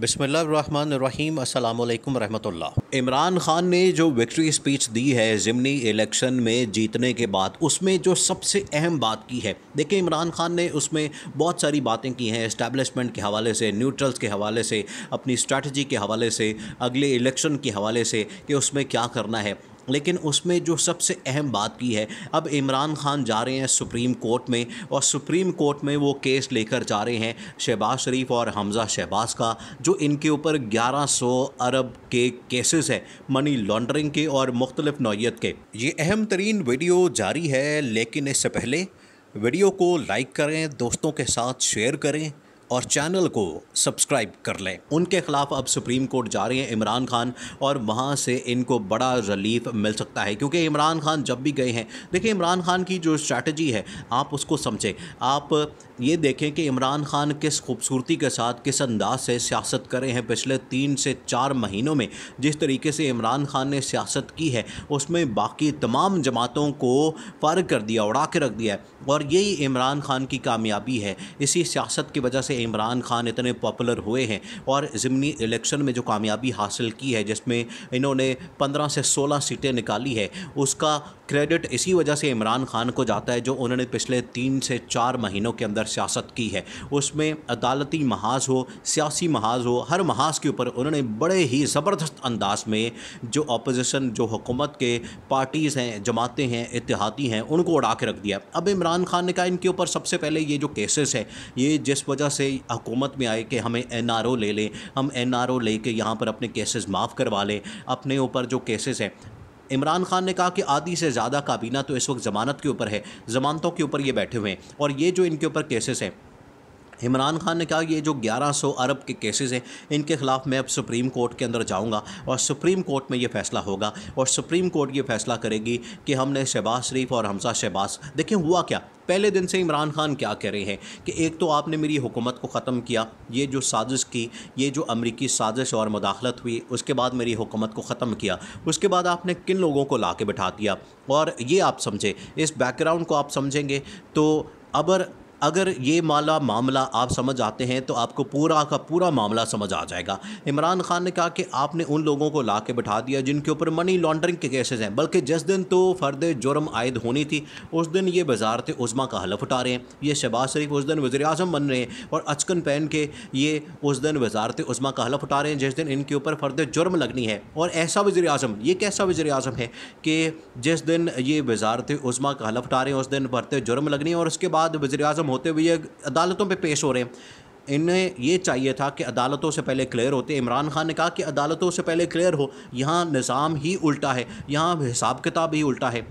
बसमीम अल्लाम रहमतुल्लाह इमरान खान ने जो विक्ट्री स्पीच दी है ज़िमनी इलेक्शन में जीतने के बाद उसमें जो सबसे अहम बात की है देखिए इमरान खान ने उसमें बहुत सारी बातें की हैं इस्टेबलिशमेंट के हवाले से न्यूट्रल्स के हवाले से अपनी स्ट्रैटी के हवाले से अगले इलेक्शन के हवाले से कि उसमें क्या करना है लेकिन उसमें जो सबसे अहम बात की है अब इमरान खान जा रहे हैं सुप्रीम कोर्ट में और सुप्रीम कोर्ट में वो केस लेकर जा रहे हैं शहबाज शरीफ और हमज़ा शहबाज का जो इनके ऊपर 1100 अरब के केसेस हैं मनी लॉन्ड्रिंग के और मुख्तलिफ नौत के ये अहम तरीन वीडियो जारी है लेकिन इससे पहले वीडियो को लाइक करें दोस्तों के साथ शेयर करें और चैनल को सब्सक्राइब कर लें उनके ख़िलाफ़ अब सुप्रीम कोर्ट जा रहे हैं इमरान खान और वहाँ से इनको बड़ा रिलीफ मिल सकता है क्योंकि इमरान खान जब भी गए हैं देखिए इमरान खान की जो स्ट्रैटी है आप उसको समझें आप ये देखें कि इमरान खान किस खूबसूरती के साथ किस अंदाज से सियासत करे हैं पिछले तीन से चार महीनों में जिस तरीके से इमरान खान ने सियासत की है उसमें बाकी तमाम जमातों को फारग कर दिया उड़ा के रख दिया और यही इमरान खान की कामयाबी है इसी सियासत की वजह से इमरान खान इतने पॉपुलर हुए हैं और ज़मनी इलेक्शन में जो कामयाबी हासिल की है जिसमें इन्होंने पंद्रह से सोलह सीटें निकाली है उसका क्रेडिट इसी वजह से इमरान खान को जाता है जो उन्होंने पिछले तीन से चार महीनों के अंदर सियासत की है उसमें अदालती महाज हो सियासी महाज हो हर महाज के ऊपर उन्होंने बड़े ही ज़बरदस्त अंदाज में जो अपोजिशन जो हुकूमत के पार्टीज़ हैं जमातें हैं इतिहादी हैं उनको उड़ा के रख दिया अब इमरान खान ने कहा इनके ऊपर सबसे पहले ये जो केसेस हैं ये जिस वजह से से हुकूमत में आए कि हमें एन आर ओ ले लें हम एन आर ओ ले के यहाँ पर अपने केसेस माफ़ करवा लें अपने ऊपर जो केसेस हैं इमरान खान ने कहा कि आधी से ज़्यादा काबीना तो इस वक्त ज़मानत के ऊपर है ज़मानतों के ऊपर ये बैठे हुए हैं और ये जो इनके ऊपर केसेस हैं इमरान खान ने कहा ये जो 1100 अरब के केसेस हैं इनके ख़िलाफ़ मैं अब सुप्रीम कोर्ट के अंदर जाऊंगा और सुप्रीम कोर्ट में ये फ़ैसला होगा और सुप्रीम कोर्ट ये फ़ैसला करेगी कि हमने शहबाज शरीफ और हमसा शहबाज देखें हुआ क्या पहले दिन से इमरान खान क्या कह रहे हैं कि एक तो आपने मेरी हुकूमत को ख़त्म किया ये जो साजिश की ये जो अमरीकी साजिश और मुदाखलत हुई उसके बाद मेरी हुकूमत को ख़त्म किया उसके बाद आपने किन लोगों को ला के बिठा दिया और ये आप समझें इस बैकग्राउंड को आप समझेंगे तो अबर अगर ये माला मामला आप समझ आते हैं तो आपको पूरा का पूरा मामला समझ आ जाएगा इमरान खान ने कहा कि आपने उन लोगों को ला के बैठा दिया जिनके ऊपर मनी लॉन्ड्रिंग के केसेस हैं बल्कि जिस दिन तो फर्द जुर्म आयद होनी थी उस दिन ये वजारत उज़मा का हलफ उठा रहे हैं ये शहबाज शरीफ उस दिन वजी अजम बन रहे हैं और अचकन पहन के ये उस दिन वजारत उज़मा का हलफ उठा रहे हैं जिस दिन इनके ऊपर फर्द जुर्म लगनी है और ऐसा वजी अजम ये कैसा वजी अजम है कि जिस दिन ये वजारत उज़मा का हलफ उठा रहे हैं उस दिन फर्द जुर्म लगनी है और उसके बाद वजी अजम ख़त्म होते हुए अदालतों पर पेश हो रहे हैं इन्हें ये चाहिए था कि अदालतों से पहले क्लियर होते इमरान खान ने कहा कि अदालतों से पहले क्लियर हो यहाँ निज़ाम ही उल्टा है यहाँ हिसाब किताब ही उल्टा है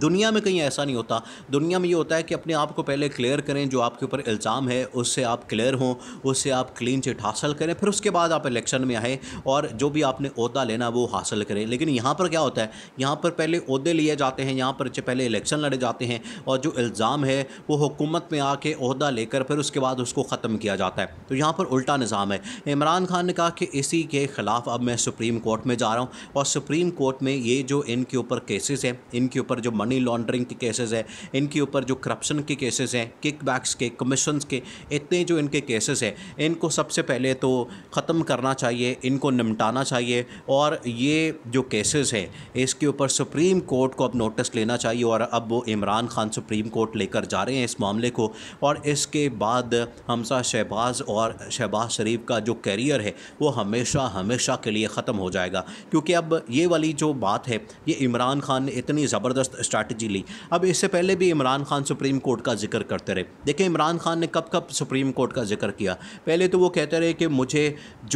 दुनिया में कहीं ऐसा नहीं होता दुनिया में ये होता है कि अपने आप को पहले क्लियर करें जो आपके ऊपर इल्ज़ाम है उससे आप क्लियर हों उससे आप क्लीन चिट हासिल करें फिर उसके बाद आप इलेक्शन में आएँ और जो भी आपने अहदा लेना वो हासिल करें लेकिन यहाँ पर क्या होता है यहाँ पर पहले अहदे लिए जाते हैं यहाँ पर पहले इलेक्शन लड़े जाते हैं और जो इल्ज़ाम है वो हुकूमत में आके अहदा लेकर फिर उसके बाद उसको ख़त्म किया जाता है तो यहाँ पर उल्टा निज़ाम है इमरान खान ने कहा कि इसी के ख़िलाफ़ अब मैं सुप्रीम कोर्ट में जा रहा हूँ और सुप्रीम कोर्ट में ये जो इनके ऊपर केसेस हैं इनके ऊपर जो मनी लॉन्ड्रिंग के केसेस हैं इनके ऊपर जो करप्शन के केसेस हैं किकबैक्स के कमीशन के इतने जो इनके केसेस हैं इनको सबसे पहले तो ख़त्म करना चाहिए इनको निमटाना चाहिए और ये जो केसेस हैं इसके ऊपर सुप्रीम कोर्ट को अब नोटिस लेना चाहिए और अब वो इमरान खान सुप्रीम कोर्ट लेकर जा रहे हैं इस मामले को और इसके बाद हमसा शहबाज और शहबाज शरीफ का जो कैरियर है वो हमेशा हमेशा के लिए ख़त्म हो जाएगा क्योंकि अब ये वाली जो बात है ये इमरान खान ने इतनी ज़बरदस्त स्ट्रैटेजी ली अब इससे पहले भी इमरान खान सुप्रीम कोर्ट का जिक्र करते रहे देखिए इमरान खान ने कब कब सुप्रीम कोर्ट का जिक्र किया पहले तो वो कहते रहे कि मुझे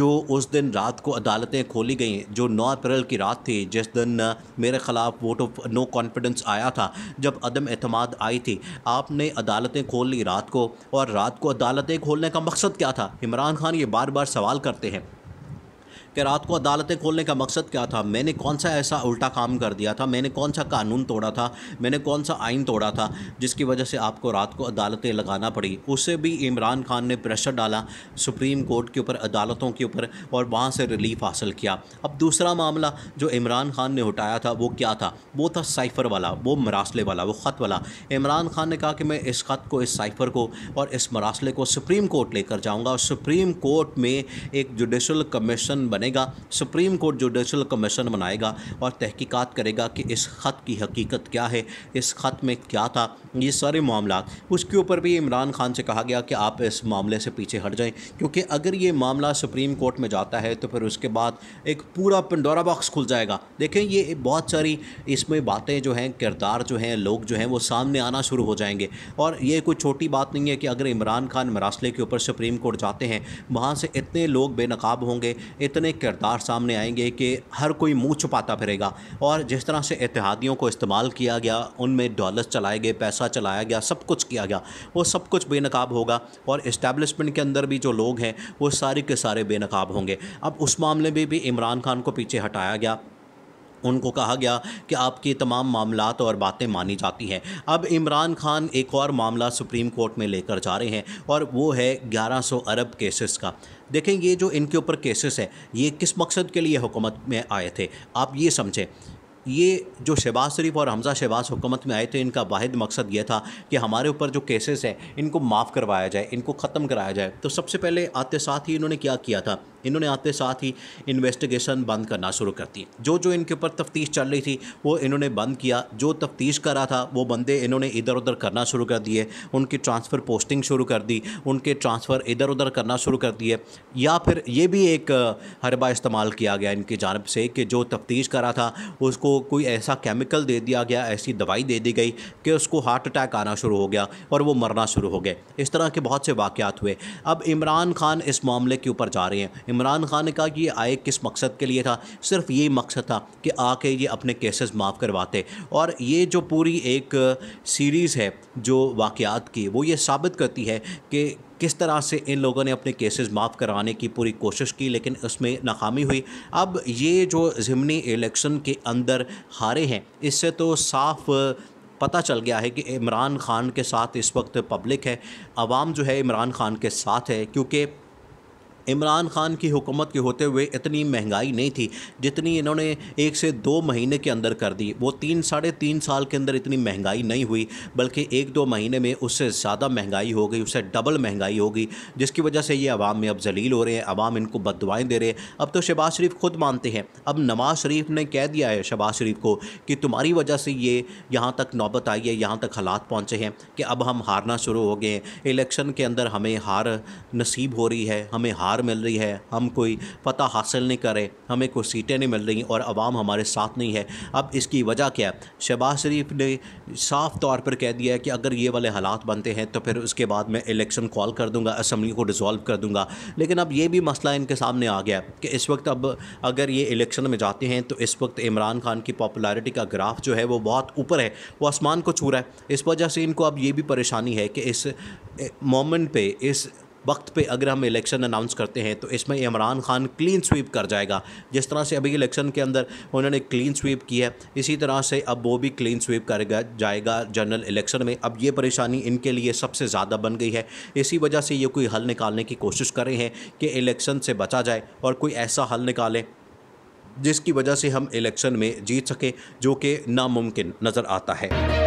जो उस दिन रात को अदालतें खोली गई जो नौ अप्रैल की रात थी जिस दिन मेरे ख़िलाफ़ वोट ऑफ नो कॉन्फिडेंस आया था जब अदम अहतमाद आई थी आपने अदालतें खोल ली रात को और रात को अदालतें खोलने का मकसद क्या था इमरान खान ये बार बार सवाल करते हैं कि रात को अदालतें खोलने का मकसद क्या था मैंने कौन सा ऐसा उल्टा काम कर दिया था मैंने कौन सा कानून तोड़ा था मैंने कौन सा आइन तोड़ा था जिसकी वजह से आपको रात को अदालतें लगाना पड़ी उससे भी इमरान खान ने प्रेशर डाला सुप्रीम कोर्ट के ऊपर अदालतों के ऊपर और वहाँ से रिलीफ हासिल किया अब दूसरा मामला जो इमरान खान ने उठाया था वो क्या था वो था साइफ़र वाला वो मरासले वाला वो ख़त वाला इमरान खान ने कहा कि मैं इस ख़त को इस साइफ़र को और इस मरासले को सुप्रीम कोर्ट लेकर जाऊँगा और सुप्रीम कोर्ट में एक जुडिशल कमीशन बने बनेगा सुप्रीम कोर्ट जुडिशल कमीशन बनाएगा और तहकीकात करेगा कि इस ख़त की हकीकत क्या है इस ख़त में क्या था ये सारे मामला उसके ऊपर भी इमरान खान से कहा गया कि आप इस मामले से पीछे हट जाएं क्योंकि अगर ये मामला सुप्रीम कोर्ट में जाता है तो फिर उसके बाद एक पूरा पंडोरा बॉक्स खुल जाएगा देखें ये बहुत सारी इसमें बातें जो हैं किरदार जो हैं लोग जो हैं वो सामने आना शुरू हो जाएंगे और ये कोई छोटी बात नहीं है कि अगर इमरान खान मरासले के ऊपर सुप्रीम कोर्ट जाते हैं वहाँ से इतने लोग बेनकाब होंगे इतने किरदार सामने आएंगे कि हर कोई मुँह छुपाता फिरेगा और जिस तरह से इतिहादियों को इस्तेमाल किया गया उनमें डॉलर चलाए गए पैसा चलाया गया सब कुछ किया गया वो सब कुछ बेनकाब होगा और इस्टेब्लिशमेंट के अंदर भी जो लोग हैं वो सारे के सारे बेनकाब होंगे अब उस मामले में भी इमरान खान को पीछे हटाया गया उनको कहा गया कि आपके तमाम मामला और बातें मानी जाती हैं अब इमरान खान एक और मामला सुप्रीम कोर्ट में लेकर जा रहे हैं और वो है 1100 अरब केसेस का देखें ये जो इनके ऊपर केसेस है ये किस मकसद के लिए हुकूमत में आए थे आप ये समझें ये जो शहबाज शरीफ और हमज़ा शहबाज हुकूमत में आए थे इनका वाद मकसद ये था कि हमारे ऊपर जो केसेस हैं इनको माफ़ करवाया जाए इनको ख़त्म कराया जाए तो सबसे पहले आते साथ ही इन्होंने क्या किया था इन्होंने आते साथ ही इन्वेस्टिगेशन बंद करना शुरू कर दी जो जो इनके ऊपर तफ्तीश चल रही थी वो इन्होंने बंद किया जो तफ्तीश करा था वो बंदे इन्होंने इधर उधर करना शुरू कर दिए उनकी ट्रांसफ़र पोस्टिंग शुरू कर दी उनके ट्रांसफ़र इधर उधर करना शुरू कर दिए या फिर ये भी एक हरबा इस्तेमाल किया गया इनकी जानब से कि जो तफ्तीश करा था उसको कोई ऐसा केमिकल दे दिया गया ऐसी दवाई दे दी गई कि उसको हार्ट अटैक आना शुरू हो गया और वो मरना शुरू हो गए इस तरह के बहुत से वाक़ हुए अब इमरान खान इस मामले के ऊपर जा रहे हैं इमरान खान ने कहा कि ये आए किस मकसद के लिए था सिर्फ ये मकसद था कि आके ये अपने केसेस माफ़ करवाते और ये जो पूरी एक सीरीज़ है जो वाक़ात की वो ये साबित करती है कि किस तरह से इन लोगों ने अपने केसेस माफ़ कराने की पूरी कोशिश की लेकिन उसमें नाकामी हुई अब ये जो ज़मनी इलेक्शन के अंदर हारे हैं इससे तो साफ़ पता चल गया है कि इमरान खान के साथ इस वक्त पब्लिक है आवाम जो है इमरान खान के साथ है क्योंकि इमरान खान की हुकूमत के होते हुए इतनी महंगाई नहीं थी जितनी इन्होंने एक से दो महीने के अंदर कर दी वो तीन साढ़े तीन साल के अंदर इतनी महंगाई नहीं हुई बल्कि एक दो महीने में उससे ज़्यादा महंगाई हो गई उससे डबल महंगाई होगी जिसकी वजह से ये आवाम में अब जलील हो रहे हैं आवाम इनको बदवाएँ दे रहे हैं अब तो शहबाज शरीफ खुद मानते हैं अब नवाज़ शरीफ ने कह दिया है शहबाज शरीफ को कि तुम्हारी वजह से ये यहाँ तक नौबत आई है यहाँ तक हालात पहुँचे हैं कि अब हम हारना शुरू हो गए हैं इलेक्शन के अंदर हमें हार नसीब हो रही है हमें हार हार मिल रही है हम कोई पता हासिल नहीं कर रहे हमें कोई सीटें नहीं मिल रही और आवाम हमारे साथ नहीं है अब इसकी वजह क्या है शहबाज शरीफ ने साफ तौर पर कह दिया है कि अगर ये वाले हालात बनते हैं तो फिर उसके बाद मैं इलेक्शन कॉल कर दूंगा असम्बली को डिसॉल्व कर दूंगा लेकिन अब ये भी मसला इनके सामने आ गया कि इस वक्त अब अगर ये इलेक्शन में जाते हैं तो इस वक्त इमरान खान की पॉपुलरिटी का ग्राफ जो है वो बहुत ऊपर है वो आसमान को छू रहा है इस वजह से इनको अब ये भी परेशानी है कि इस मोमेंट पे इस वक्त पे अगर हम इलेक्शन अनाउंस करते हैं तो इसमें इमरान खान क्लीन स्वीप कर जाएगा जिस तरह से अभी इलेक्शन के अंदर उन्होंने क्लीन स्वीप किया इसी तरह से अब वो भी क्लीन स्वीप करेगा जाएगा जनरल इलेक्शन में अब ये परेशानी इनके लिए सबसे ज़्यादा बन गई है इसी वजह से ये कोई हल निकालने की कोशिश कर रहे हैं कि इलेक्शन से बचा जाए और कोई ऐसा हल निकालें जिसकी वजह से हम इलेक्शन में जीत सकें जो कि नामुमकिन नज़र आता है